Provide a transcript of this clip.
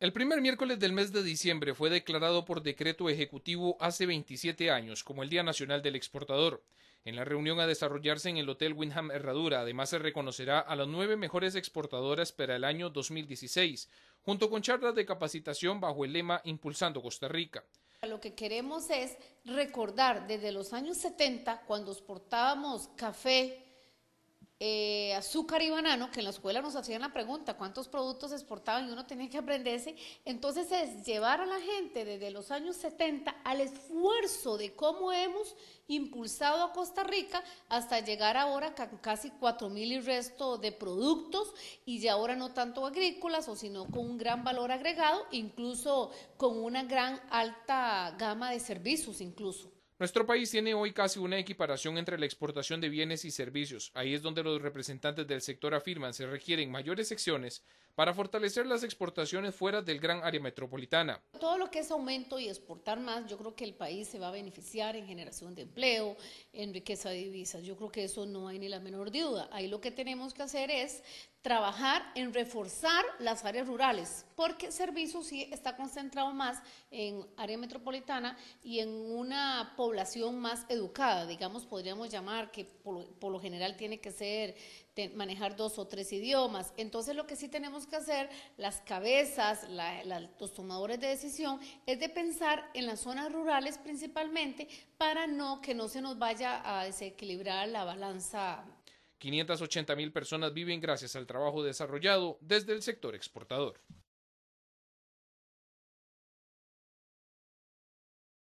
El primer miércoles del mes de diciembre fue declarado por decreto ejecutivo hace 27 años como el Día Nacional del Exportador. En la reunión a desarrollarse en el Hotel Windham Herradura, además se reconocerá a las nueve mejores exportadoras para el año 2016, junto con charlas de capacitación bajo el lema Impulsando Costa Rica. Lo que queremos es recordar desde los años 70, cuando exportábamos café, eh, azúcar y banano, que en la escuela nos hacían la pregunta cuántos productos exportaban y uno tenía que aprenderse, entonces es llevar a la gente desde los años 70 al esfuerzo de cómo hemos impulsado a Costa Rica hasta llegar ahora con casi 4.000 y resto de productos y ya ahora no tanto agrícolas o sino con un gran valor agregado, incluso con una gran alta gama de servicios incluso. Nuestro país tiene hoy casi una equiparación entre la exportación de bienes y servicios. Ahí es donde los representantes del sector afirman se requieren mayores secciones para fortalecer las exportaciones fuera del gran área metropolitana. Todo lo que es aumento y exportar más, yo creo que el país se va a beneficiar en generación de empleo, en riqueza de divisas. Yo creo que eso no hay ni la menor duda. Ahí lo que tenemos que hacer es trabajar en reforzar las áreas rurales, porque servicio sí está concentrado más en área metropolitana y en una población más educada, digamos, podríamos llamar que por, lo general tiene que ser manejar dos o tres idiomas. Entonces lo que sí tenemos que que hacer las cabezas, los tomadores de decisión, es de pensar en las zonas rurales principalmente para no que no se nos vaya a desequilibrar la balanza. 580 mil personas viven gracias al trabajo desarrollado desde el sector exportador.